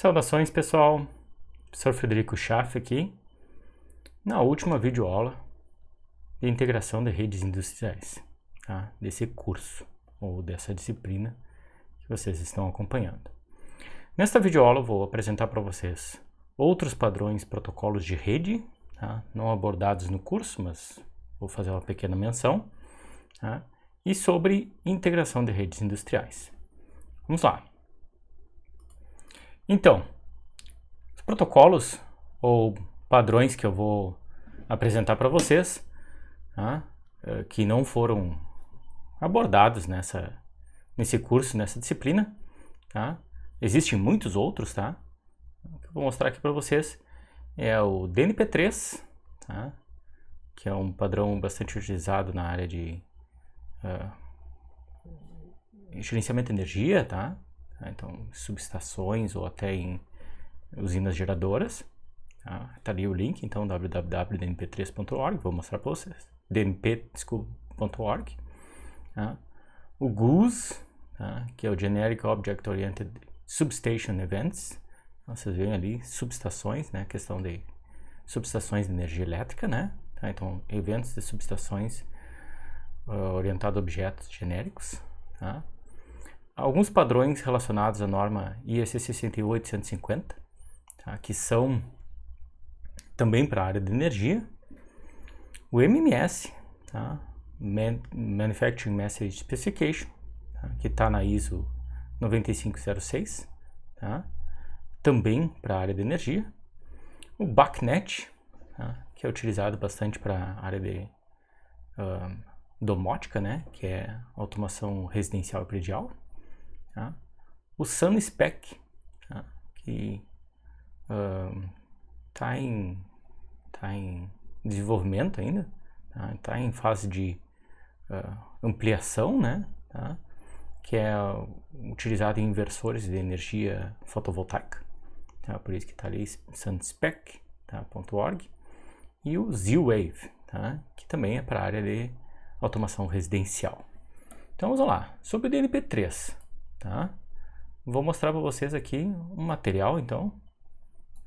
Saudações pessoal, Sr. Frederico Schaff aqui, na última videoaula de integração de redes industriais, tá? desse curso ou dessa disciplina que vocês estão acompanhando. Nesta videoaula vou apresentar para vocês outros padrões protocolos de rede, tá? não abordados no curso, mas vou fazer uma pequena menção, tá? e sobre integração de redes industriais. Vamos lá. Então, os protocolos ou padrões que eu vou apresentar para vocês, tá? Eh, que não foram abordados nessa, nesse curso, nessa disciplina, tá? Existem muitos outros, tá? O que eu vou mostrar aqui para vocês é o DNP3, tá? que é um padrão bastante utilizado na área de uh, gerenciamento de energia, tá? né? então subestações ou até em usinas geradoras. Tá, tá ali o link, então, www.dnp3.org, vou mostrar para vocês. dnp, Tá? O GUS, tá? que é o Generic Object Oriented Substation Events. Então, vocês veem ali subestações, né? questão de subestações de energia elétrica, né? Tá? Então, eventos de subestações uh, orientado a objetos genéricos. Tá? alguns padrões relacionados à norma IEC 68150, tá? que são também para a área de energia. O MMS, tá? Manufacturing Message Specification, tá? que está na ISO 9506, tá? também para a área de energia. O BACnet, tá? que é utilizado bastante para a área de uh, domótica, né? que é automação residencial e predial. Tá? O SunSpec, tá? que está em, tá em desenvolvimento ainda, está tá em fase de uh, ampliação, né? Tá? que é utilizado em inversores de energia fotovoltaica, tá? por isso que está ali sunspec.org, tá? e o Z-Wave, tá? que também é para a área de automação residencial. Então vamos lá, sobre o DNP3 tá? Vou mostrar para vocês aqui um material, então,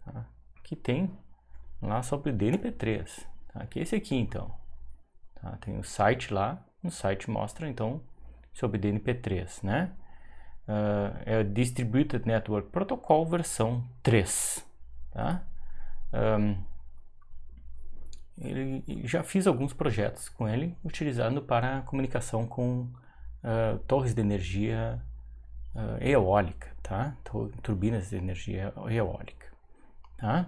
tá? que tem lá sobre DNP3, tá? que é esse aqui, então. Tá? Tem o um site lá, um site mostra, então, sobre DNP3, né? Uh, é Distributed Network Protocol versão 3, tá? Um, ele, já fiz alguns projetos com ele, utilizando para comunicação com uh, torres de energia uh, eólica, tá? Turbinas de energia eólica, tá?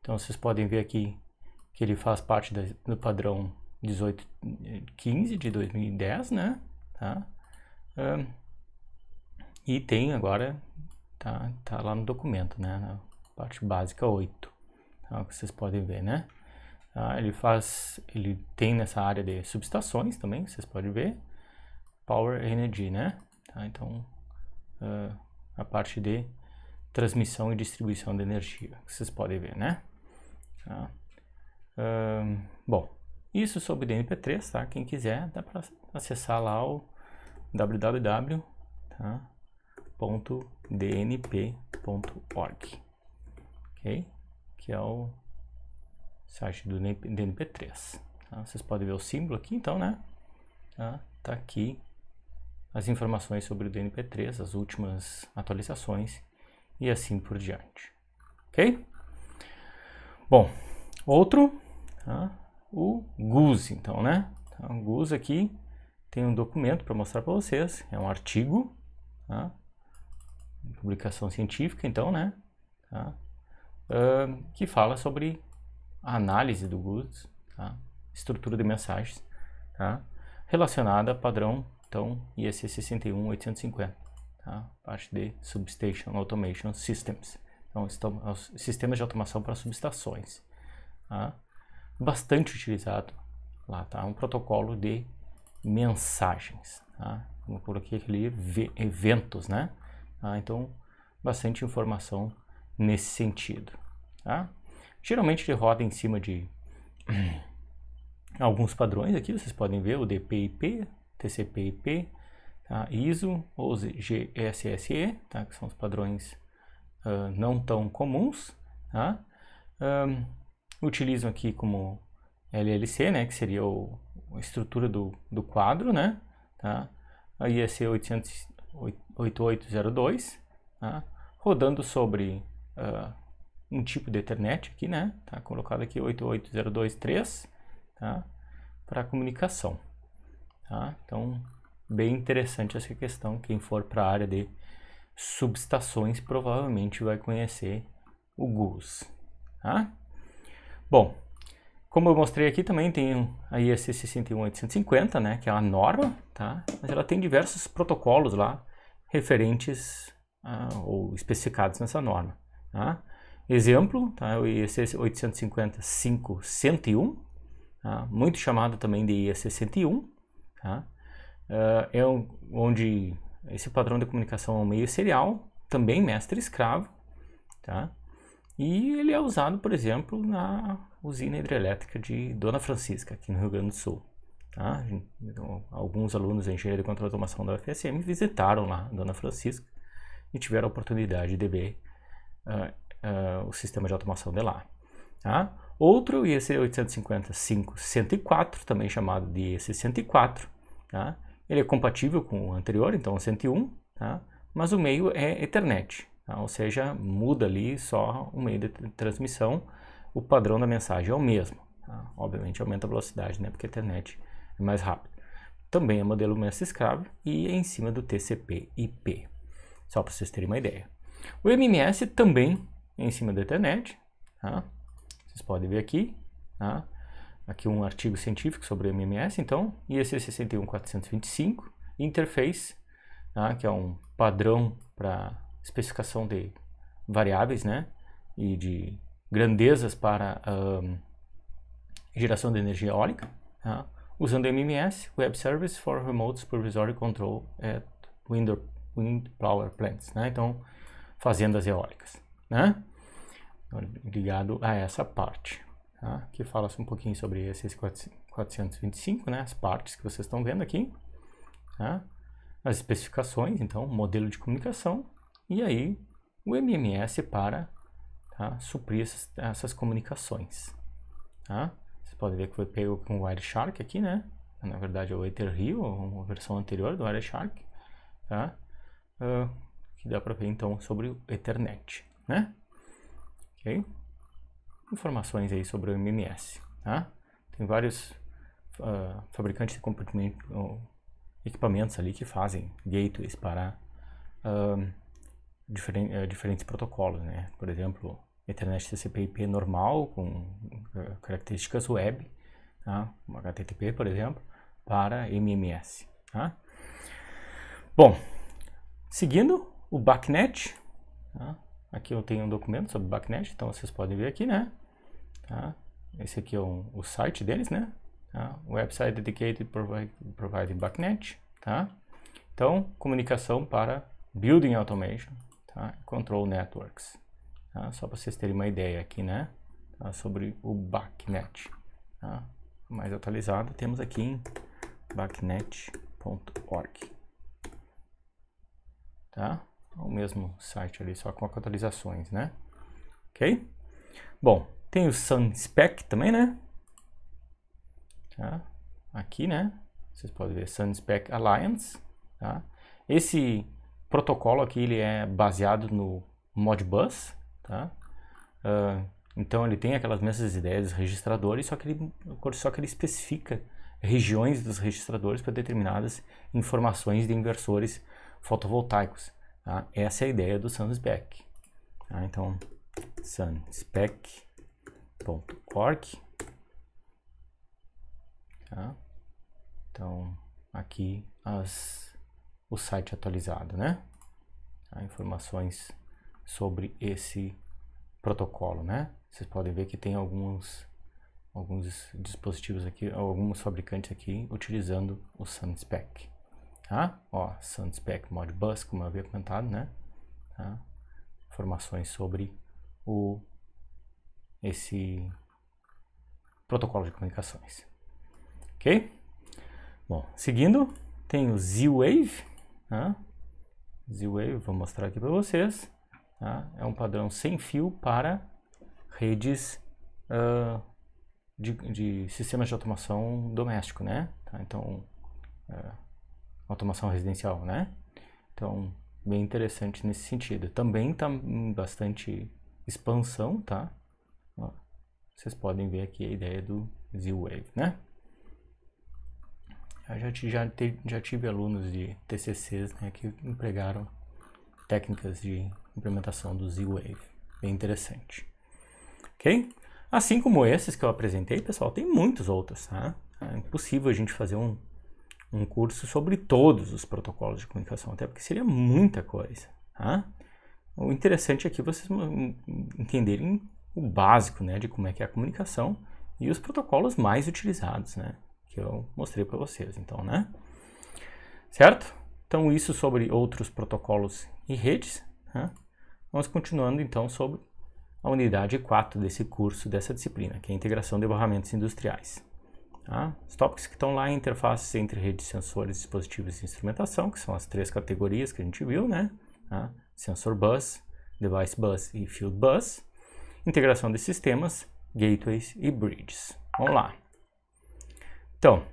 Então vocês podem ver aqui que ele faz parte da, do padrão 1815 de 2010, né? Tá? e tem agora, tá, tá lá no documento, né? Na parte básica 8, tá? que vocês podem ver, né? Tá? ele faz, ele tem nessa área de subestações também, vocês podem ver, Power Energy, né? Tá, então uh, a parte de transmissão e distribuição de energia, que vocês podem ver, né? Ah, ah, bom, isso sobre dnp 3 tá? Quem quiser, dá para acessar lá o www.dnp.org, tá? ok? Que é o site do DNP3. Tá? Vocês podem ver o símbolo aqui, então, né? Tá, tá aqui as informações sobre o DNP3, as últimas atualizações e assim por diante. Ok? Bom, outro, tá? o GUS, então, né? Então, o GUS aqui tem um documento para mostrar para vocês, é um artigo, tá? publicação científica, então, né? Tá? Uh, que fala sobre a análise do GUS, tá? estrutura de mensagens, tá? relacionada a padrão então, IEC 61850, tá? parte de Substation Automation Systems. Então, é sistemas de automação para subestações. Tá? Bastante utilizado lá, tá? Um protocolo de mensagens, tá? Como por aqui aquele eventos, né? Ah, então, bastante informação nesse sentido, tá? Geralmente ele roda em cima de alguns padrões aqui, vocês podem ver o DPIP, TCP/IP, tá? ISO ou gsse tá? que são os padrões uh, não tão comuns. Tá? Um, utilizam aqui como LLC, né? que seria o, a estrutura do, do quadro, né? tá? a IEC 8802, tá? rodando sobre uh, um tipo de Ethernet aqui, né? Tá colocado aqui 88023, tá? Para comunicação. Tá? Então, bem interessante essa questão. Quem for para a área de subestações provavelmente vai conhecer o GUS. Tá? Bom, como eu mostrei aqui também tem a IEC 61850, né, que é a norma, tá? Mas ela tem diversos protocolos lá referentes ou especificados nessa norma, tá? Exemplo, tá? O IEC 850 501, tá? muito chamado também de IEC 101, Tá? Uh, é onde esse padrão de comunicação é um meio serial, também mestre-escravo, tá? e ele é usado, por exemplo, na usina hidrelétrica de Dona Francisca, aqui no Rio Grande do Sul. Tá? Então, alguns alunos de engenharia de controle automação da UFSM visitaram lá Dona Francisca e tiveram a oportunidade de ver uh, uh, o sistema de automação de lá. Tá? Outro IEC855 104, também chamado de IEC104, tá? ele é compatível com o anterior, então o 101, tá? mas o meio é Ethernet, tá? ou seja, muda ali só o meio de transmissão, o padrão da mensagem é o mesmo. Tá? Obviamente aumenta a velocidade, né? porque a Ethernet é mais rápida. Também é modelo mestre escravo e é em cima do TCP/IP, só para vocês terem uma ideia. O MMS também é em cima da Ethernet, tá? Vocês podem ver aqui, tá? aqui um artigo científico sobre o MMS, então, IEC 61425, interface, tá? que é um padrão para especificação de variáveis, né, e de grandezas para um, geração de energia eólica, tá? usando MMS, Web Service for Remote Supervisory Control at Wind, Power Plants, né? Então, fazendas eólicas, né? ligado a essa parte, tá? que fala um pouquinho sobre esses 425, né? as partes que vocês estão vendo aqui, tá? as especificações, então, modelo de comunicação, e aí o MMS para tá? suprir essas, essas comunicações. Tá? pode ver que foi pego com o Wireshark aqui, né? na verdade é o Rio, uma versão anterior do Wireshark, tá? Uh, que dá para ver então sobre o Ethernet, né? ok? Informações aí sobre o MMS, tá? Tem vários uh, fabricantes de equipamentos ali que fazem gateways para uh, diferentes protocolos, né? Por exemplo, Ethernet TCP/IP normal com eh, características web, tá? Um HTTP, por exemplo, para MMS, tá? Bom, seguindo o backnet, tá? Aqui eu tenho um documento sobre Backnet, então vocês podem ver aqui, né? Tá? Esse aqui é um, o site deles, né? Tá? Website dedicated provide, providing Backnet, tá? Então, comunicação para Building Automation, tá? Control Networks, tá? Só para vocês terem uma ideia aqui, né? Tá? Sobre o Backnet, tá? Mais atualizado, temos aqui em backnet.org, tá? É o mesmo site ali, só com atualizações, né? Ok? Bom, tem o SunSpec também, né? Tá? Aqui, né? Vocês podem ver SunSpec Alliance, tá? Esse protocolo aqui, ele é baseado no Modbus, tá? Uh, então ele tem aquelas mesmas ideias registradores, só que ele, só que ele especifica regiões dos registradores para determinadas informações de inversores fotovoltaicos. Tá? Essa é a ideia do SunSpec. Tá? Então, sunspec.org. Tá? Então, aqui as, o site atualizado, né? Tá? Informações sobre esse protocolo, né? Vocês podem ver que tem alguns alguns dispositivos aqui, alguns fabricantes aqui utilizando o SunSpec. Tá? Ó, SunSpec Modbus, como eu havia comentado, né? Tá? Informações sobre o, esse protocolo de comunicações. Ok? Bom, seguindo, tem o Z-Wave. Tá? Z-Wave, vou mostrar aqui para vocês. Tá? É um padrão sem fio para redes uh, de, de, sistemas de automação doméstico, né? Tá? Então, uh, automação residencial, né? Então, bem interessante nesse sentido. Também está em bastante expansão, tá? vocês podem ver aqui a ideia do Z-Wave, né? Eu já, já, te, já tive alunos de TCCs né, que empregaram técnicas de implementação do Z-Wave. Bem interessante. Ok? Assim como esses que eu apresentei, pessoal, tem muitos outros, tá? É impossível a gente fazer um, um curso sobre todos os protocolos de comunicação, até porque seria muita coisa. Tá? O interessante aqui é vocês entenderem o básico né, de como é que é a comunicação e os protocolos mais utilizados, né, que eu mostrei para vocês, então, né? Certo? Então, isso sobre outros protocolos e redes. Né? Vamos continuando, então, sobre a unidade 4 desse curso, dessa disciplina, que é a integração de barramentos industriais. Tá? Os tópicos que estão lá, interfaces entre redes, sensores, dispositivos e instrumentação, que são as três categorias que a gente viu, né? Tá? Sensor Bus, Device Bus e Field Bus. Integração de sistemas, gateways e bridges. Vamos lá. Então,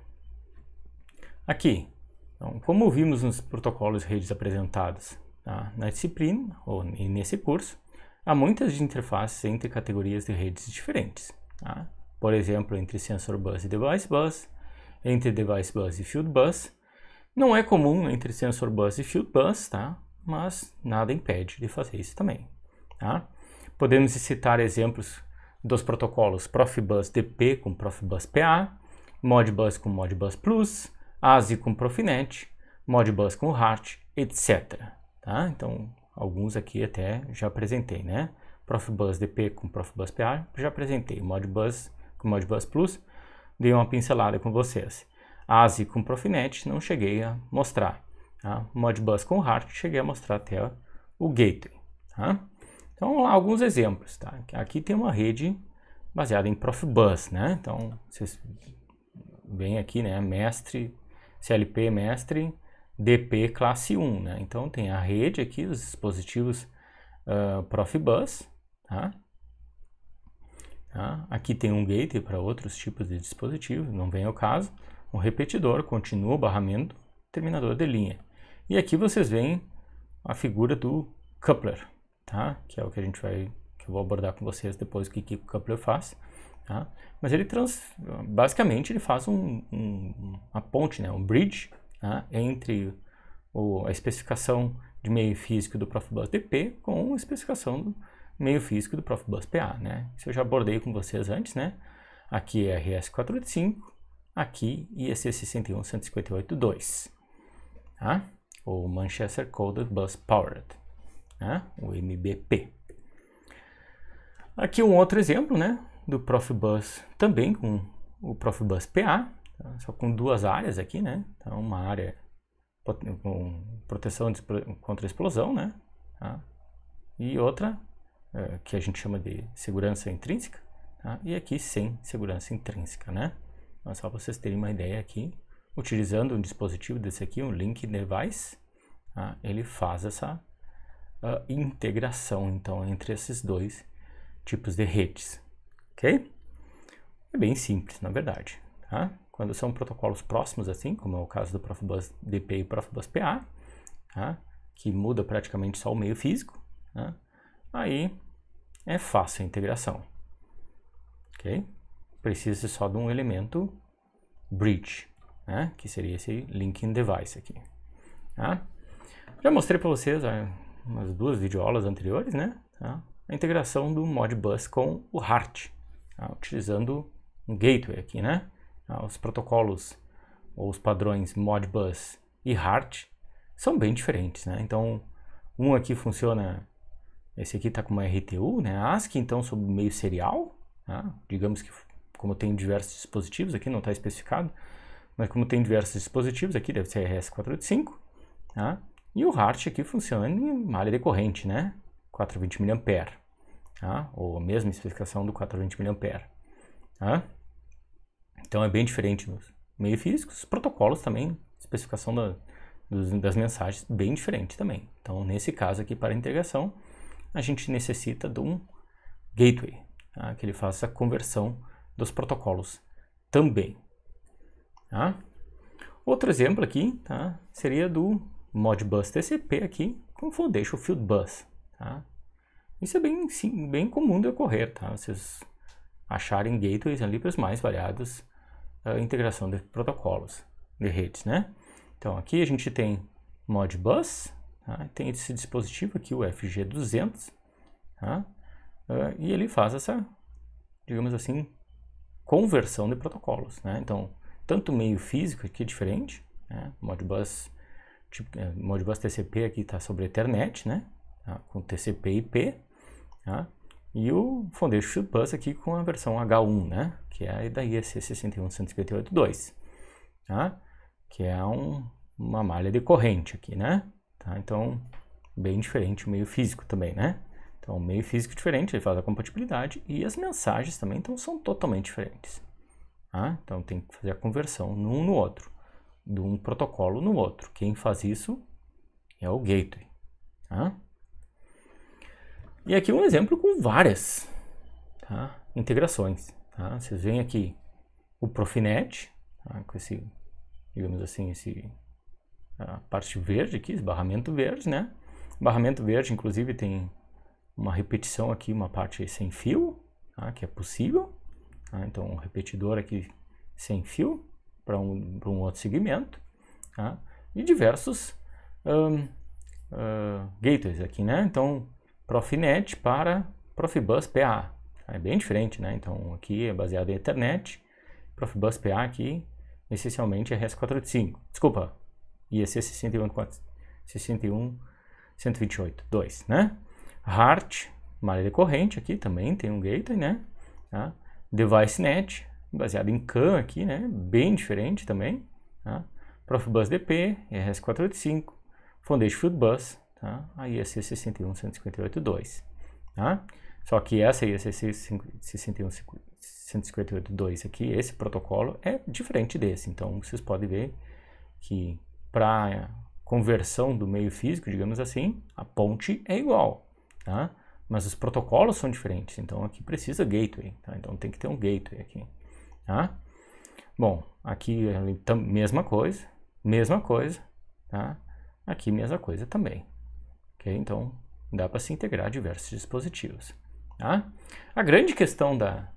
aqui, então, como vimos nos protocolos e redes apresentados tá? na disciplina ou nesse curso, há muitas interfaces entre categorias de redes diferentes. Tá? por exemplo, entre sensor bus e device bus, entre device bus e field bus. Não é comum entre sensor bus e field bus, tá? Mas nada impede de fazer isso também, tá? Podemos citar exemplos dos protocolos Profbus DP com Profbus PA, Modbus com Modbus Plus, ASI com Profinet, Modbus com Hart, etc. Tá? Então, alguns aqui até já apresentei, né? Profbus DP com Profbus PA já apresentei, Modbus com Modbus Plus, dei uma pincelada com vocês. ASI com Profinet não cheguei a mostrar. Tá? Modbus com Heart cheguei a mostrar até o Gateway. Tá? Então, alguns exemplos. Tá? Aqui tem uma rede baseada em Profibus. Né? Então, vocês veem aqui, né? mestre, CLP mestre, DP classe 1. Né? Então, tem a rede aqui, os dispositivos uh, ah, Profibus. Tá? Tá? Aqui tem um gate para outros tipos de dispositivo, não vem ao caso. Um repetidor, continua o barramento, terminador de linha. E aqui vocês veem a figura do coupler, tá? que é o que a gente vai, que eu vou abordar com vocês depois o que, que o coupler faz. Tá? Mas ele trans, basicamente ele faz um, um, uma ponte, né? um bridge tá? entre o, a especificação de meio físico do ProfBus DP com a especificação do, meio físico do Profibus PA, né? Isso eu já abordei com vocês antes, né? Aqui é RS485, aqui IEC 61158.2, tá? Ou Manchester Coded Bus Powered, né? O MBP. Aqui um outro exemplo, né? Do Profibus também com o Profibus PA, tá? só com duas áreas aqui, né? Então uma área com proteção contra explosão, né? Tá? E outra eh, que a gente chama de segurança intrínseca, tá? e aqui sem segurança intrínseca, né? Mas só para vocês terem uma ideia aqui, utilizando um dispositivo desse aqui, um link device, tá? ele faz essa uh, integração, então, entre esses dois tipos de redes, ok? É bem simples, na verdade, tá? Quando são protocolos próximos, assim, como é o caso do Profibus DP e Profibus PA, tá? que muda praticamente só o meio físico, né? aí é fácil a integração. Ok? Precisa só de um elemento bridge, né? que seria esse linking device aqui. Tá? Já mostrei para vocês ó, ah, umas duas videoaulas anteriores, né? Tá? A integração do Modbus com o Hart, tá? utilizando um gateway aqui, né? Tá? os protocolos ou os padrões Modbus e Hart são bem diferentes, né? Então, um aqui funciona esse aqui está com uma RTU, né? ASCII, então, sob meio serial. Né? Digamos que, como tem diversos dispositivos, aqui não está especificado, mas como tem diversos dispositivos, aqui deve ser RS485. Tá? Né? E o HART aqui funciona em malha decorrente, né? 420 mA. Tá? Ou a mesma especificação do 420 mA. Tá? Então é bem diferente nos meio físicos. Os protocolos também, especificação da, dos, das mensagens, bem diferente também. Então, nesse caso aqui, para a integração, a gente necessita de um gateway, tá? que ele faça a conversão dos protocolos também. Tá? Outro exemplo aqui tá? seria do Modbus TCP aqui com Foundation Field Bus. Tá? Isso é bem, sim, bem comum de ocorrer, tá? vocês acharem gateways ali para os mais variados a ah, integração de protocolos de redes. Né? Então aqui a gente tem Modbus, Tá? Tem esse dispositivo aqui, o FG200, tá? Ah, ah, e ele faz essa, digamos assim, conversão de protocolos. Né? Então, tanto meio físico aqui é diferente, né? Modbus, tipo, eh, Modbus TCP aqui está sobre Ethernet, né? Tá? com TCP IP, tá? e o Foundation Bus Plus aqui com a versão H1, né? que é da IEC 61582. tá? que é um, uma malha de corrente aqui, né? Tá? Então, bem diferente o meio físico também, né? Então, o meio físico é diferente, ele faz a compatibilidade e as mensagens também então, são totalmente diferentes. Tá? Então, tem que fazer a conversão num no outro, de um protocolo no outro. Quem faz isso é o gateway. Tá? E aqui um exemplo com várias tá? integrações. Tá? Vocês veem aqui o Profinet, tá? com esse, digamos assim, esse a parte verde aqui, esbarramento verde, né? Barramento verde, inclusive, tem uma repetição aqui, uma parte sem fio, tá? que é possível. Tá? Então, um repetidor aqui sem fio para um, um outro segmento. Tá? E diversos um, uh, gateways aqui, né? Então, Profinet para Profibus PA. É bem diferente, né? Então, aqui é baseado em Ethernet. Profibus PA aqui, essencialmente, é RS485. Desculpa, IEC 61, 128, 2, né? Heart, malha corrente aqui também, tem um gateway, né? Tá? DeviceNet, baseado em CAN aqui, né? Bem diferente também, tá? Profibus DP, RS485, Foundation Foodbus, tá? A IEC 61, 158, 2, tá? Só que essa IEC 61, 158, 2 aqui, esse protocolo é diferente desse, então vocês podem ver que para conversão do meio físico, digamos assim, a ponte é igual, tá? Mas os protocolos são diferentes, então aqui precisa gateway, tá? Então tem que ter um gateway aqui, tá? Bom, aqui mesma coisa, mesma coisa, tá? Aqui mesma coisa também, ok? Então dá para se integrar diversos dispositivos, tá? A grande questão da,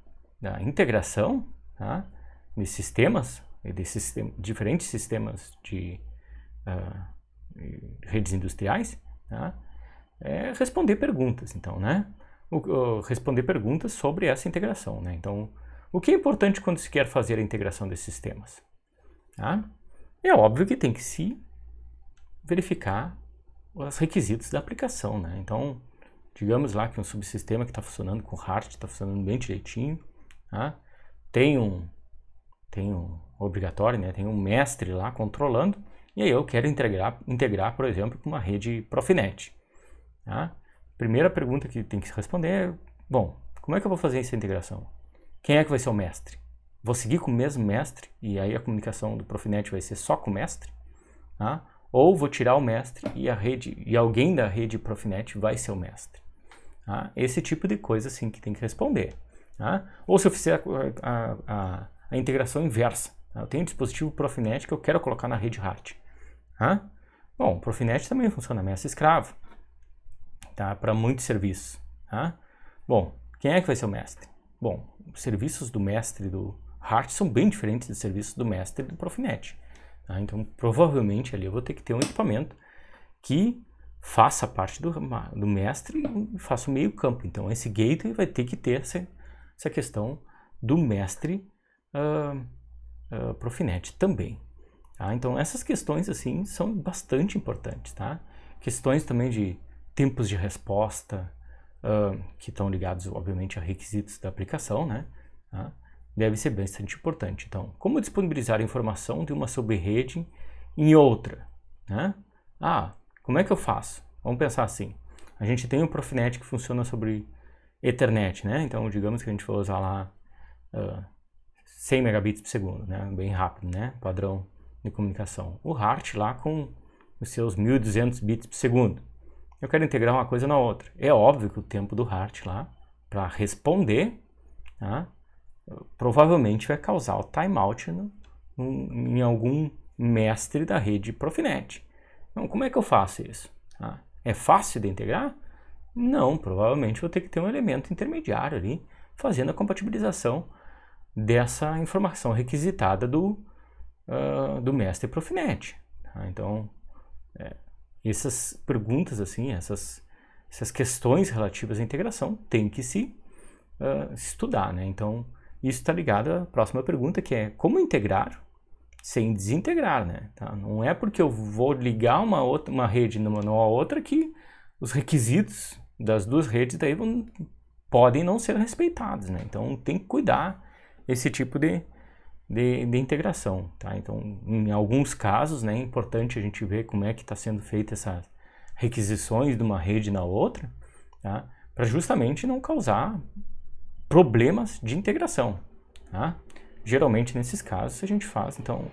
da integração, tá? De sistemas, de sistem diferentes sistemas de uh, redes industriais, tá? é responder perguntas, então, né? O, responder perguntas sobre essa integração, né? Então, o que é importante quando se quer fazer a integração desses sistemas? Tá? É óbvio que tem que se verificar os requisitos da aplicação, né? Então, digamos lá que um subsistema que está funcionando com Hart, está funcionando bem direitinho, tá? tem um tem um obrigatório, né? Tem um mestre lá controlando e aí eu quero integrar, integrar por exemplo, com uma rede Profinet. Tá? Primeira pergunta que tem que se responder é, bom, como é que eu vou fazer essa integração? Quem é que vai ser o mestre? Vou seguir com o mesmo mestre e aí a comunicação do Profinet vai ser só com o mestre? Tá? Ou vou tirar o mestre e a rede e alguém da rede Profinet vai ser o mestre? Tá? Esse tipo de coisa assim que tem que responder. Tá? Ou se eu fizer a, a, a, a integração inversa, tá? eu tenho um dispositivo Profinet que eu quero colocar na rede HART. Tá? Bom, Profinet também funciona mestre-escravo tá? para muitos serviços. Bom, quem é que vai ser o mestre? Bom, os serviços do mestre do Hart são bem diferentes dos serviços do mestre do Profinet. Tá? Então, provavelmente ali eu vou ter que ter um equipamento que faça parte do, do mestre e faça o meio campo. Então, esse gateway vai ter que ter essa, essa questão do mestre uh, uh, Profinet também. Tá? Então essas questões assim são bastante importantes, tá? Questões também de tempos de resposta, uh, que estão ligados obviamente a requisitos da aplicação, né? Tá? Deve ser bastante importante. Então, como disponibilizar informação de uma rede em outra? Né? Ah, como é que eu faço? Vamos pensar assim. A gente tem um Profinet que funciona sobre Ethernet, né? Então, digamos que a gente for usar lá uh, ah, 100 megabits por segundo, né? Bem rápido, né? Padrão de comunicação. O HART lá com os seus 1200 bits por segundo. Eu quero integrar uma coisa na outra. É óbvio que o tempo do HART lá para responder tá? provavelmente vai causar o timeout no, no, em algum mestre da rede Profinet. Então, como é que eu faço isso? Tá? É fácil de integrar? Não, provavelmente vou ter que ter um elemento intermediário ali fazendo a compatibilização dessa informação requisitada do, uh, do mestre Profinet. Tá? Então, é, essas perguntas, assim, essas, essas questões relativas à integração têm que se uh, estudar. Né? Então, isso está ligado à próxima pergunta, que é como integrar sem desintegrar, né? Tá? Não é porque eu vou ligar uma, outra, uma rede numa, numa outra que os requisitos das duas redes daí vão, podem não ser respeitados, né? Então tem que cuidar esse tipo de, de, de integração, tá? Então, em alguns casos, né, é importante a gente ver como é que está sendo feita essas requisições de uma rede na outra, tá? Para justamente não causar problemas de integração, tá? Geralmente, nesses casos, a gente faz, então,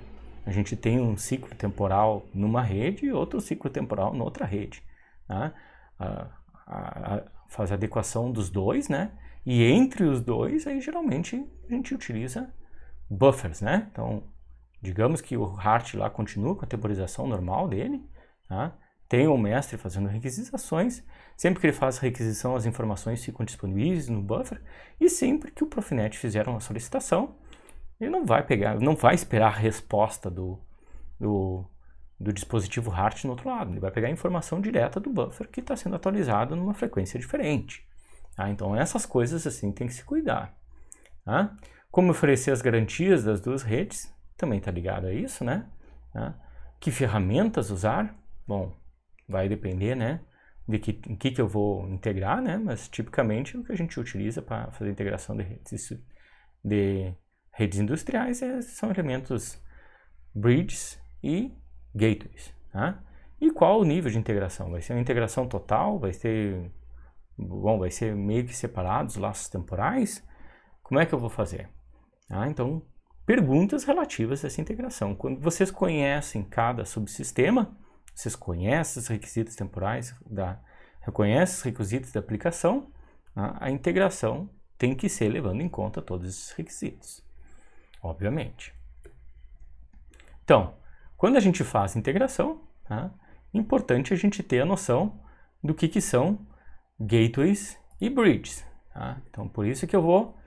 a gente tem um ciclo temporal numa rede e outro ciclo temporal noutra rede, tá? A, a, a, faz a adequação dos dois, né? E entre os dois, aí geralmente a gente utiliza buffers, né? Então, digamos que o Hart lá continua com a temporização normal dele, tá? tem o mestre fazendo requisições, sempre que ele faz requisição, as informações ficam disponíveis no buffer, e sempre que o Profinet fizer uma solicitação, ele não vai pegar, não vai esperar a resposta do, do, do dispositivo Hart no outro lado, ele vai pegar a informação direta do buffer que está sendo atualizado numa frequência diferente. Tá? Então essas coisas assim tem que se cuidar. Tá? Como oferecer as garantias das duas redes? Também está ligado a isso, né? né? Que ferramentas usar? Bom, vai depender, né? De que, em que, que eu vou integrar, né? Mas tipicamente o que a gente utiliza para fazer integração de redes, de redes industriais é, são elementos bridges e gateways. Tá? E qual o nível de integração? Vai ser uma integração total? Vai ser, bom, vai ser meio que separados laços temporais? Como é que eu vou fazer? Ah, então, perguntas relativas a essa integração. Quando vocês conhecem cada subsistema, vocês conhecem os requisitos temporais, da, reconhecem os requisitos da aplicação, ah, a integração tem que ser levando em conta todos esses requisitos, obviamente. Então, quando a gente faz integração, é importante a gente ter a noção do que, que são gateways e bridges. Tá? Então, por isso que eu vou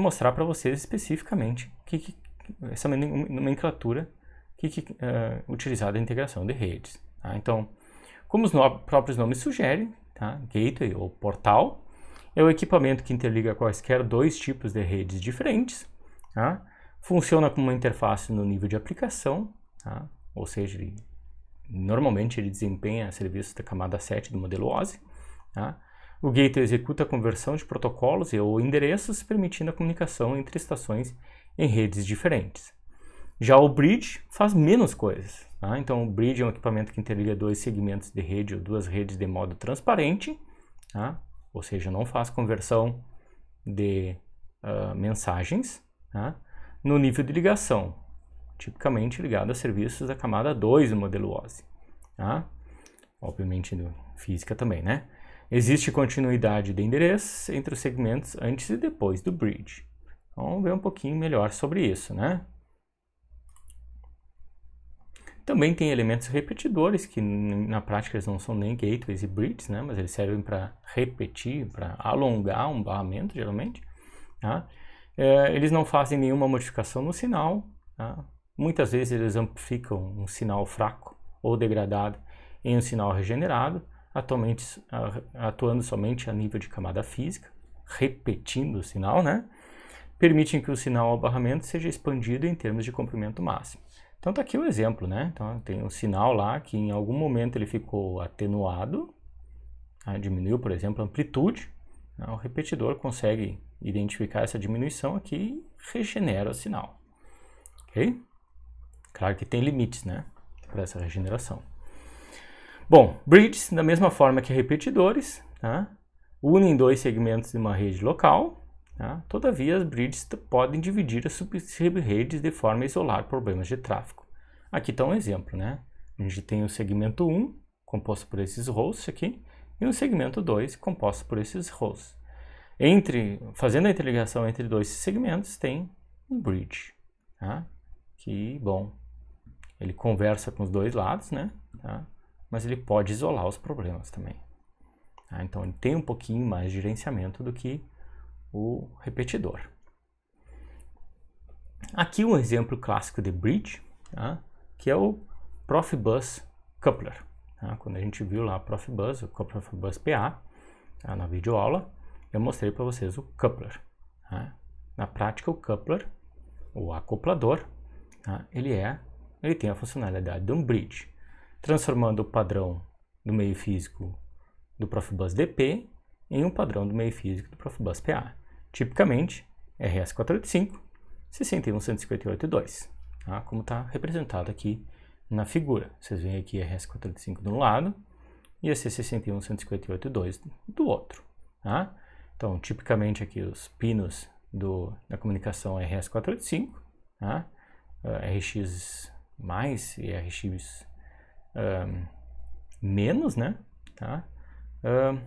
mostrar para vocês especificamente que, que, essa nomenclatura que, que eh, utilizada a integração de redes. Tá? Então, como os no próprios nomes sugerem, tá? gateway ou portal é o equipamento que interliga quaisquer dois tipos de redes diferentes. Tá? Funciona como uma interface no nível de aplicação, tá? ou seja, ele, normalmente ele desempenha serviços da camada 7 do modelo OSI. Tá? O gateway executa a conversão de protocolos e ou endereços, permitindo a comunicação entre estações em redes diferentes. Já o bridge faz menos coisas. Tá? Então, o bridge é um equipamento que interliga dois segmentos de rede ou duas redes de modo transparente, tá? ou seja, não faz conversão de uh, mensagens tá? no nível de ligação, tipicamente ligado a serviços da camada 2 do modelo OSI. Tá? Obviamente, física também, né? Existe continuidade de endereços entre os segmentos antes e depois do bridge. Então, vamos ver um pouquinho melhor sobre isso, né? Também tem elementos repetidores, que na prática eles não são nem gateways e bridges, né? Mas eles servem para repetir, para alongar um barramento, geralmente. Tá? É, eles não fazem nenhuma modificação no sinal. Tá? Muitas vezes eles amplificam um sinal fraco ou degradado em um sinal regenerado atualmente atuando somente a nível de camada física, repetindo o sinal, né? Permitem que o sinal ao barramento seja expandido em termos de comprimento máximo. Então tá aqui o exemplo, né? Então tem um sinal lá que em algum momento ele ficou atenuado, tá? diminuiu, por exemplo, a amplitude. Né? O repetidor consegue identificar essa diminuição aqui e regenera o sinal. Ok? Claro que tem limites, né? Para essa regeneração. Bom, bridges, da mesma forma que repetidores, tá? unem dois segmentos de uma rede local. Tá? Todavia, as bridges podem dividir as sub-redes de forma a isolar problemas de tráfego. Aqui está um exemplo, né? A gente tem o segmento 1, composto por esses hosts aqui, e o segmento 2, composto por esses hosts. Entre, fazendo a interligação entre dois segmentos, tem um bridge, tá? que, bom, ele conversa com os dois lados, né? Tá? mas ele pode isolar os problemas também. Ah, então ele tem um pouquinho mais de gerenciamento do que o repetidor. Aqui um exemplo clássico de bridge, tá? que é o Profibus Coupler. Tá? Quando a gente viu lá Profibus, o Profibus PA, tá? na videoaula, eu mostrei para vocês o coupler. Tá? Na prática, o coupler, o acoplador, ele é, ele tem a funcionalidade de um bridge transformando o padrão do meio físico do Profibus DP em um padrão do meio físico do Profibus PA. Tipicamente, RS485, 61158.2, tá? como está representado aqui na figura. Vocês veem aqui RS485 de um lado e esse 61158.2 do outro. Tá? Então, tipicamente aqui os pinos do, da comunicação RS485, tá? RX mais e RX um, menos, né? Tá? Um,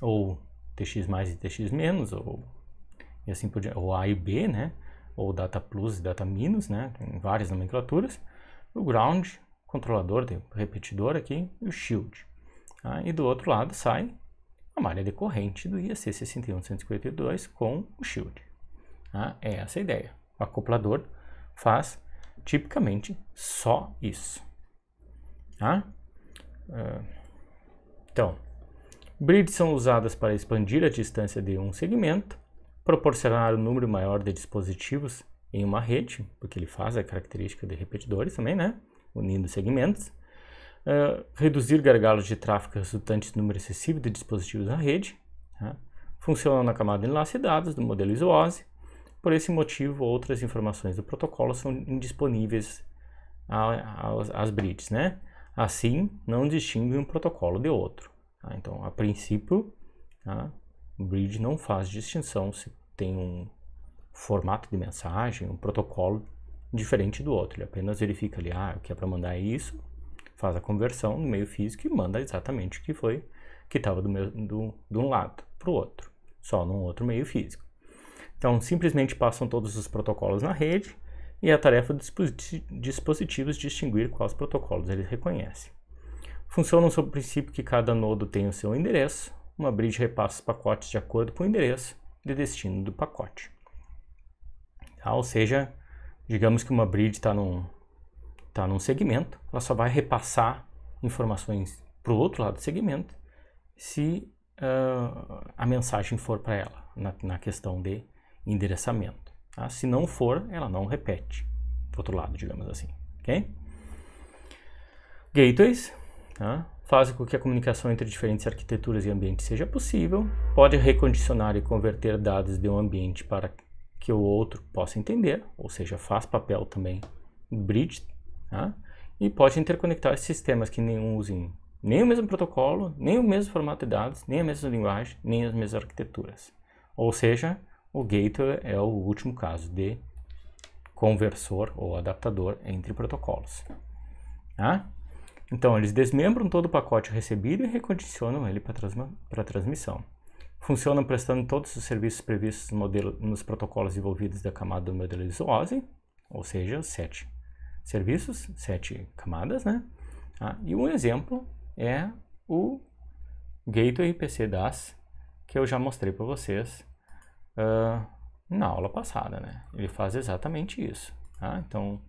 ou tx mais e tx menos, ou e assim por diante, ou a e b, né? Ou data plus e data minus, né? Tem várias nomenclaturas. O ground, controlador, tem repetidor aqui, e o shield. Tá? E do outro lado sai a malha decorrente do IAC 61152 com o shield. Tá? É essa a ideia. O acoplador faz tipicamente só isso. Tá? É. Então, bridges são usadas para expandir a distância de um segmento, proporcionar um número maior de dispositivos em uma rede, porque ele faz a característica de repetidores também, né? unindo segmentos, Uh, reduzir gargalos de tráfego resultantes do número excessivo de dispositivos na rede, né? na camada de enlace de dados do modelo ISO/OSI. Por esse motivo, outras informações do protocolo são indisponíveis às bridges, né? Assim, não distingue um protocolo de outro. Tá? Então, a princípio, tá? o bridge não faz distinção se tem um formato de mensagem, um protocolo diferente do outro. Ele apenas verifica ali, ah, o que é para mandar é isso, faz a conversão no meio físico e manda exatamente o que foi que estava do, do, de um lado para o outro, só num outro meio físico. Então, simplesmente passam todos os protocolos na rede e a tarefa dos dispositivos distinguir quais protocolos eles reconhecem. Funcionam sob o princípio que cada nodo tem o seu endereço, uma bridge repassa os pacotes de acordo com o endereço de destino do pacote. Ah, ou seja, digamos que uma bridge está num, tá num segmento, ela só vai repassar informações para o outro lado do segmento se uh, a mensagem for para ela, na, na questão de endereçamento. Tá? Se não for, ela não repete para outro lado, digamos assim. Ok? Gateways tá? fazem com que a comunicação entre diferentes arquiteturas e ambientes seja possível, pode recondicionar e converter dados de um ambiente para que o outro possa entender, ou seja, faz papel também bridge, tá? e pode interconectar sistemas que nem usem nem o mesmo protocolo, nem o mesmo formato de dados, nem a mesma linguagem, nem as mesmas arquiteturas. Ou seja, o gator é o último caso de conversor ou adaptador entre protocolos. Tá? Então, eles desmembram todo o pacote recebido e recondicionam ele para transma transmissão. Funcionam prestando todos os serviços previstos no modelo, nos protocolos envolvidos da camada do modelo de zoose, ou seja, sete serviços, sete camadas. Né? Tá? e um exemplo é o Gateway PC DAS, que eu já mostrei para vocês uh, na aula passada, né? Ele faz exatamente isso, tá? Então,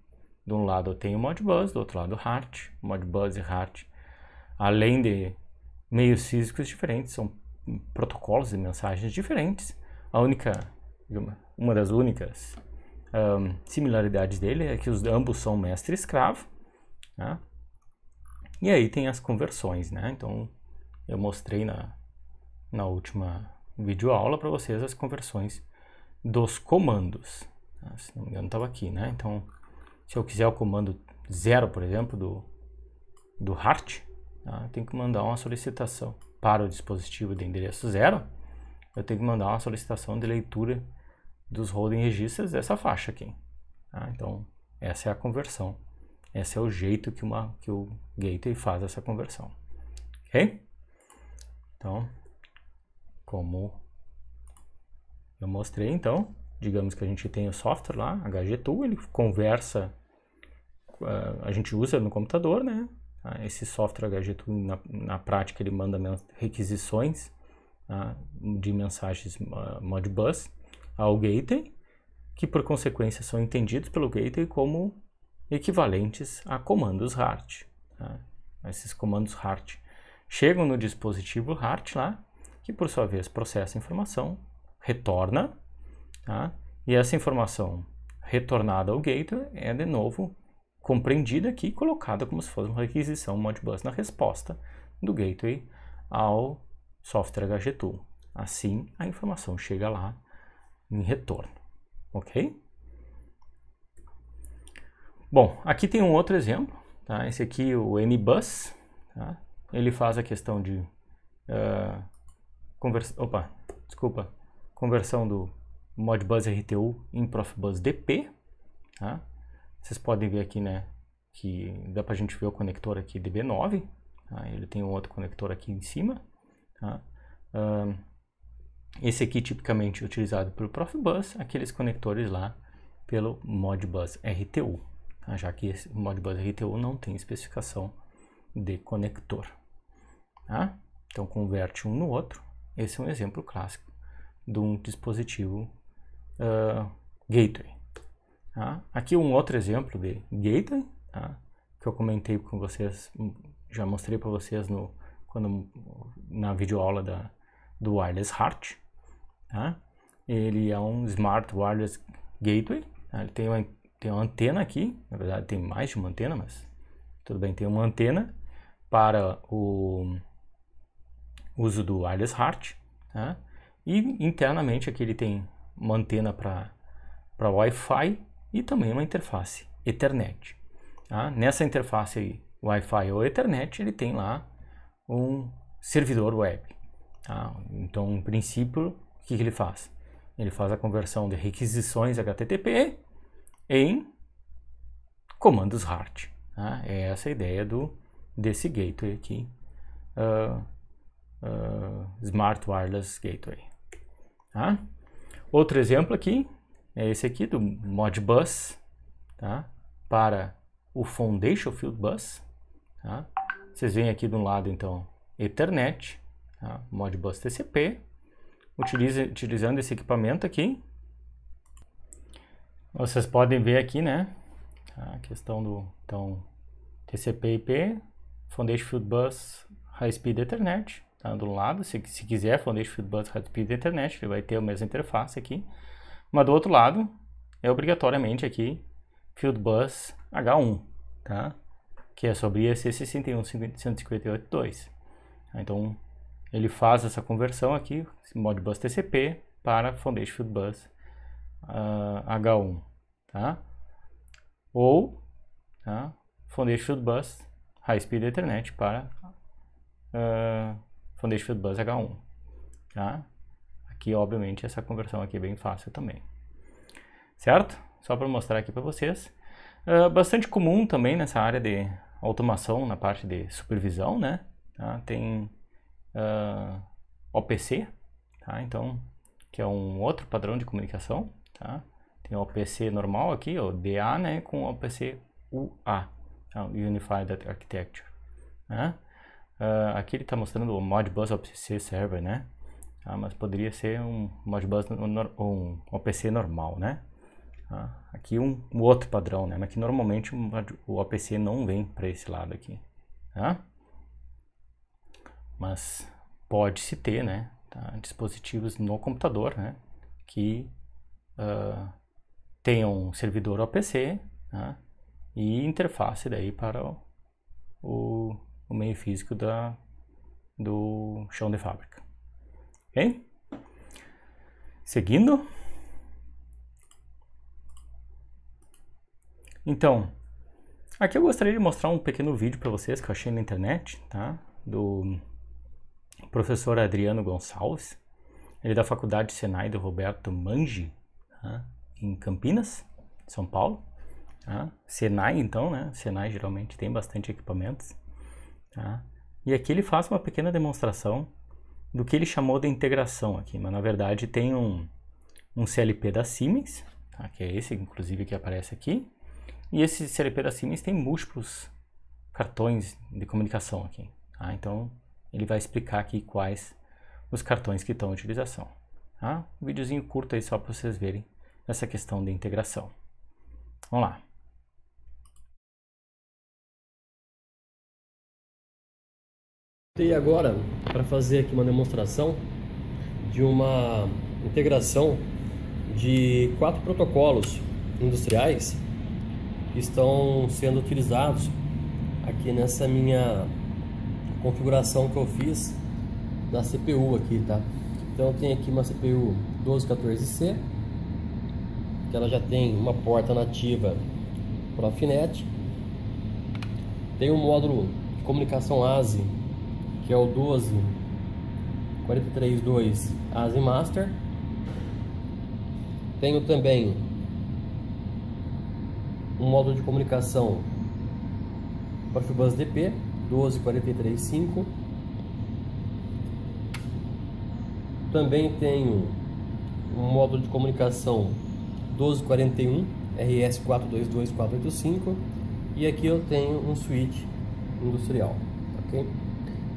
de um lado eu tenho Modbus, do outro lado o Hart. Modbus e Hart, além de meios físicos diferentes, são protocolos de mensagens diferentes. A única, uma das únicas um, similaridades dele é que os ambos são mestre escravo, tá? E aí tem as conversões, né? Então, eu mostrei na, na última vídeo aula para vocês as conversões dos comandos. Tá? se não me engano, estava aqui, né? Então, se eu quiser o comando zero, por exemplo, do, do Hart, tá? eu tenho que mandar uma solicitação para o dispositivo de endereço zero. Eu tenho que mandar uma solicitação de leitura dos holding registers dessa faixa aqui. Tá? Então, essa é a conversão. Esse é o jeito que, uma, que o gateway faz essa conversão. Ok? Então, como eu mostrei então, digamos que a gente tem o software lá, HGTool, ele conversa, ah, a gente usa no computador, né? Ah, esse software HGTool, na, na prática, ele manda requisições ah, de mensagens Modbus ao gateway, que por consequência são entendidos pelo gateway como equivalentes a comandos HART. Tá? Esses comandos HART chegam no dispositivo HART lá, que por sua vez processa a informação, retorna, tá? e essa informação retornada ao gateway é de novo compreendida aqui e colocada como se fosse uma requisição Modbus na resposta do gateway ao software HGTool. Assim, a informação chega lá em retorno, ok? Bom, aqui tem um outro exemplo, tá? Esse aqui, o MBus, tá? ele faz a questão de uh, convers... Opa, desculpa. Conversão do Modbus RTU em Profbus DP. Tá? Vocês podem ver aqui, né? Que dá para a gente ver o conector aqui DB9. Tá? Ele tem um outro conector aqui em cima. Tá? Um, esse aqui tipicamente utilizado pelo Profbus, aqueles conectores lá pelo Modbus RTU, tá? já que esse Modbus RTU não tem especificação de conector. Tá? Então converte um no outro esse é um exemplo clássico de um dispositivo uh, gateway. Tá? Aqui um outro exemplo de gateway, tá? que eu comentei com vocês, hum, já mostrei para vocês no, quando, na videoaula da, do Wireless Heart. Tá? Ele é um Smart Wireless Gateway, tá? ele tem uma, tem uma antena aqui, na verdade tem mais de uma antena, mas tudo bem, tem uma antena para o uso do wireless HART, tá? e internamente aqui ele tem uma antena para Wi-Fi e também uma interface Ethernet. Tá? Nessa interface Wi-Fi ou Ethernet ele tem lá um servidor web. Tá? Então, em princípio, o que, que ele faz? Ele faz a conversão de requisições HTTP em comandos HART. Tá? É essa a ideia do, desse gateway aqui uh, uh, Smart Wireless Gateway. Tá? Outro exemplo aqui é esse aqui do Modbus tá? para o Foundation Field Bus. Tá? Vocês veem aqui de um lado então Ethernet, tá? Modbus TCP, Utiliza, utilizando esse equipamento aqui. Vocês podem ver aqui, né? A questão do então, TCP/IP, Foundation Field Bus, High Speed Ethernet, tá? do lado, se, se quiser, Foundation High Hotspot Internet, ele vai ter a mesma interface aqui. Mas do outro lado, é obrigatoriamente aqui Fieldbus H1, tá? que é sobre IEC 61582. Ah, então, ele faz essa conversão aqui, Modbus TCP, para Foundation Fieldbus uh, ah, H1. Tá? Ou tá? Foundation Fieldbus High Speed Ethernet para uh, Foundation Buzz H1. Tá? Aqui, obviamente, essa conversão aqui é bem fácil também. Certo? Só para mostrar aqui para vocês. Uh, bastante comum também nessa área de automação, na parte de supervisão, né? Tá? Tem uh, ah, OPC, tá? Então, que é um outro padrão de comunicação, tá? Tem o OPC normal aqui, o DA, né? Com o OPC UA, tá? Unified Architecture, né? Uh, aqui ele está mostrando o Modbus OPC Server, né? Ah, mas poderia ser um Modbus, um, um OPC normal, né? Ah, aqui um, um, outro padrão, né? Mas que normalmente o OPC não vem para esse lado aqui, tá? Mas pode-se ter, né? Tá? Dispositivos no computador, né? Que uh, tenham um servidor OPC tá? e interface daí para o, o o meio físico da, do chão de fábrica. Ok? Seguindo. Então, aqui eu gostaria de mostrar um pequeno vídeo para vocês que eu achei na internet, tá? Do professor Adriano Gonçalves, ele é da Faculdade Senai do Roberto Mangi, tá? em Campinas, São Paulo. Tá? Senai, então, né? Senai geralmente tem bastante equipamentos. Tá? E aqui ele faz uma pequena demonstração do que ele chamou de integração aqui, mas na verdade tem um, um CLP da Siemens, tá? que é esse inclusive que aparece aqui, e esse CLP da Siemens tem múltiplos cartões de comunicação aqui. Tá? Então ele vai explicar aqui quais os cartões que estão em utilização. Tá? Um videozinho curto aí só para vocês verem essa questão de integração. Vamos lá. E agora para fazer aqui uma demonstração de uma integração de quatro protocolos industriais que estão sendo utilizados aqui nessa minha configuração que eu fiz da CPU aqui, tá? Então tem aqui uma CPU 1214C que ela já tem uma porta nativa para tem um módulo de comunicação ASI que é o 12 432 ASI Master. Tenho também um modo de comunicação para Fibus DP 12435. Também tenho um modo de comunicação 1241 RS422485 e aqui eu tenho um switch industrial, ok?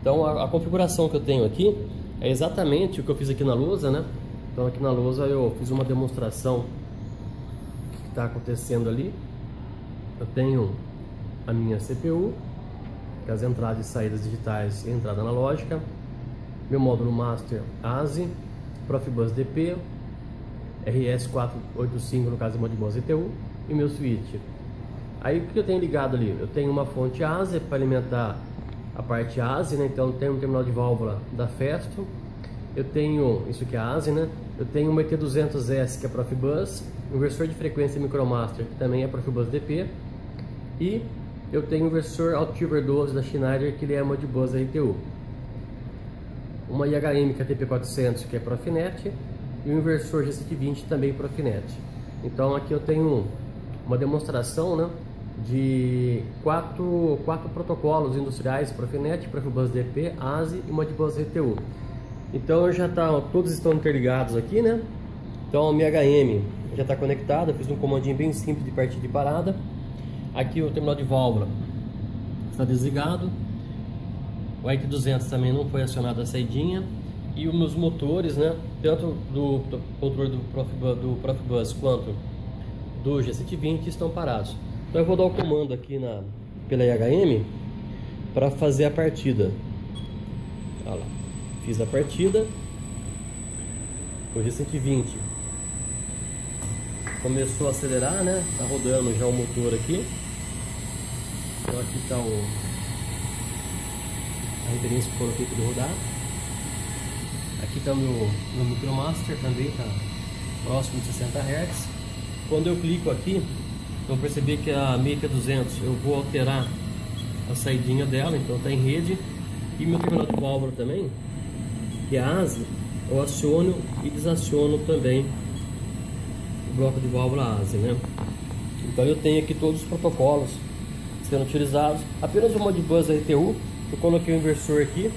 Então a, a, configuração que eu tenho aqui é exatamente o que eu fiz aqui na lousa, né? Então aqui na lousa eu fiz uma demonstração do que está acontecendo ali. Eu tenho a minha CPU, que é as entradas e saídas digitais e entrada analógica, meu módulo master ASI, Profibus DP, RS485 no caso do Modbus ETU e meu switch. Aí o que eu tenho ligado ali? Eu tenho uma fonte ASI para alimentar a parte ASE, é né? Então tem um terminal de válvula da Festo. Eu tenho, isso que é ASE, né? Eu tenho uma ET200S que é Profibus, inversor de frequência Micromaster, que também é Profibus DP, e eu tenho o inversor Altiver 12 da Schneider, que ele é Modbus RTU. Uma IHM que é TP400, que é Profinet, e um inversor G720 também Profinet. Então aqui eu tenho uma demonstração, né? de quatro, quatro protocolos industriais, Profinet, Profibus DP, ASI e Modbus RTU. Então já tá, todos estão interligados aqui, né? Então a minha HM já está conectada, fiz um comandinho bem simples de partida de parada. Aqui o terminal de válvula está desligado. O IT200 também não foi acionado a saidinha. E os meus motores, né? Tanto do controle do, do, do Profibus quanto do G120 estão parados. Então eu vou dar o comando aqui na, pela IHM para fazer a partida. Olha lá, fiz a partida. Hoje é 120. Começou a acelerar, né? Tá rodando já o motor aqui. Então aqui tá o... a referência que coloquei para rodar. Aqui tá o meu, meu Micromaster também, tá próximo de 60 Hz. Quando eu clico aqui, então percebi que a mica 200 eu vou alterar a saidinha dela, então está em rede. E meu terminal de válvula também, que é a ASE, eu aciono e desaciono também o bloco de válvula ASE, né? Então eu tenho aqui todos os protocolos sendo utilizados. Apenas o Modbus RTU, eu coloquei o inversor aqui,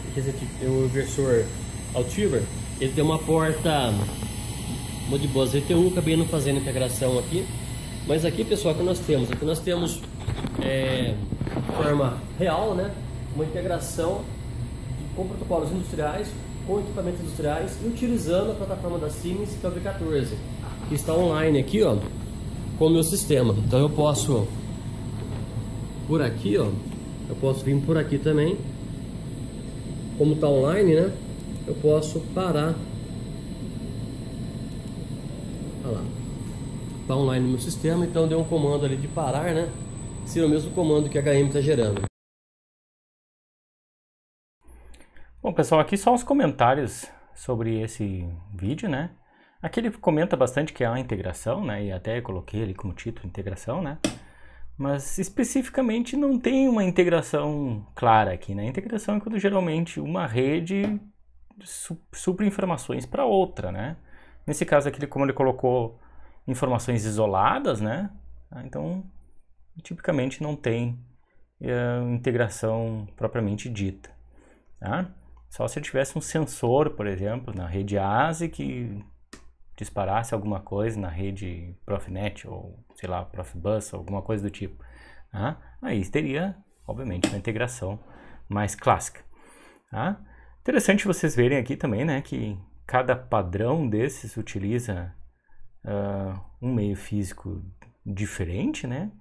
o inversor Altiver, ele tem uma porta Modbus RTU, acabei não fazendo integração aqui, mas aqui, pessoal, que nós temos? Aqui nós temos, é, forma real, né? Uma integração com protocolos industriais, com equipamentos industriais e utilizando a plataforma da Siemens, que é o 14 que está online aqui, ó, com o meu sistema. Então eu posso, por aqui, ó, eu posso vir por aqui também, como está online, né? Eu posso parar. Olha lá está online no meu sistema, então deu um comando ali de parar, né? Seria o mesmo comando que a HM está gerando. Bom, pessoal, aqui só os comentários sobre esse vídeo, né? Aqui ele comenta bastante que é a integração, né? E até coloquei ali como título integração, né? Mas especificamente não tem uma integração clara aqui, né? Integração é quando geralmente uma rede su supre informações para outra, né? Nesse caso aqui, como ele colocou informações isoladas, né? Ah, então, tipicamente não tem é, integração propriamente dita. Tá? Só se eu tivesse um sensor, por exemplo, na rede ASE que disparasse alguma coisa na rede Profnet ou, sei lá, Profbus, alguma coisa do tipo. Tá? Aí teria, obviamente, uma integração mais clássica. Tá? Interessante vocês verem aqui também né, que cada padrão desses utiliza uh, um meio físico diferente, né?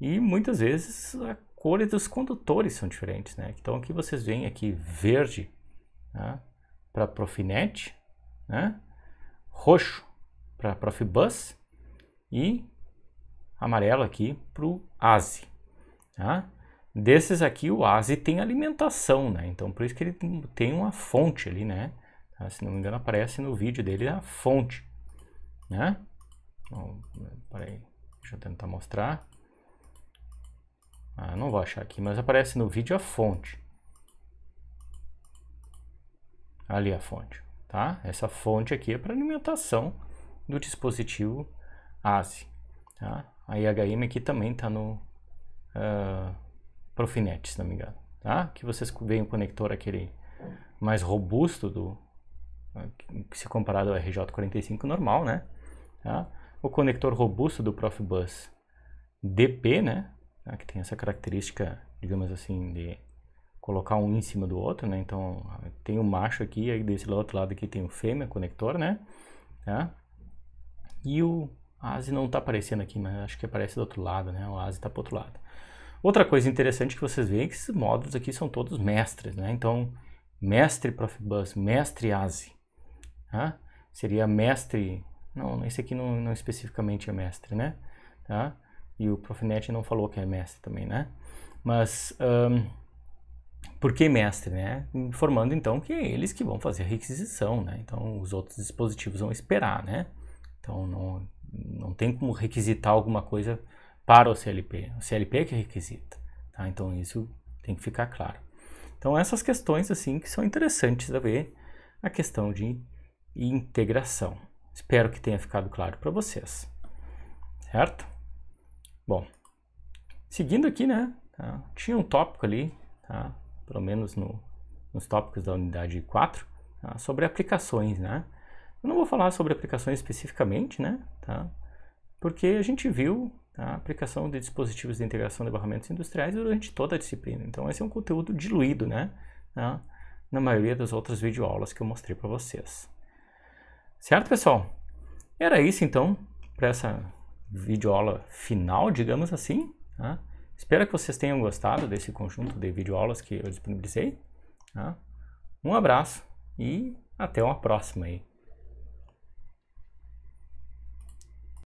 E muitas vezes a cores dos condutores são diferentes, né? Então aqui vocês veem aqui verde né? para Profinet, né? roxo para Profibus e amarelo aqui para o ASI. Tá? Desses aqui o ASI tem alimentação, né? Então por isso que ele tem uma fonte ali, né? Tá? Se não me engano aparece no vídeo dele a fonte né? Não, peraí, deixa eu tentar mostrar. Ah, não vou achar aqui, mas aparece no vídeo a fonte. Ali a fonte, tá? Essa fonte aqui é para alimentação do dispositivo ASI, tá? A IHM aqui também está no uh, Profinet, se não me engano, tá? Que vocês veem o conector aquele mais robusto do ah, se comparado ao RJ45 normal, né? Tá? O conector robusto do Profbus DP, né? Tá? que tem essa característica, digamos assim, de colocar um em cima do outro, né? Então, tem o macho aqui, aí desse outro lado aqui tem o fêmea, conector, né? Tá? E o ASI não está aparecendo aqui, mas acho que aparece do outro lado, né? O ASI está para outro lado. Outra coisa interessante que vocês veem é que esses módulos aqui são todos mestres, né? Então, mestre Profibus, mestre ASI, tá? Seria mestre não, esse aqui não, não especificamente é mestre, né? Tá? E o Profinet não falou que é mestre também, né? Mas um, por que mestre, né? Informando então que é eles que vão fazer a requisição, né? Então os outros dispositivos vão esperar, né? Então não, não tem como requisitar alguma coisa para o CLP. O CLP é que requisita, tá? Então isso tem que ficar claro. Então essas questões assim que são interessantes a ver a questão de integração. Espero que tenha ficado claro para vocês, certo? Bom, seguindo aqui, né? Tá? Tinha um tópico ali, tá? pelo menos no, nos tópicos da unidade 4, tá? sobre aplicações, né? Eu não vou falar sobre aplicações especificamente, né? Tá? Porque a gente viu a aplicação de dispositivos de integração de barramentos industriais durante toda a disciplina. Então, esse é um conteúdo diluído, né? Tá? Na maioria das outras videoaulas que eu mostrei para vocês. Certo, pessoal? Era isso então para essa videoaula final, digamos assim. Tá? Espero que vocês tenham gostado desse conjunto de videoaulas que eu disponibilizei. Tá? Um abraço e até uma próxima aí.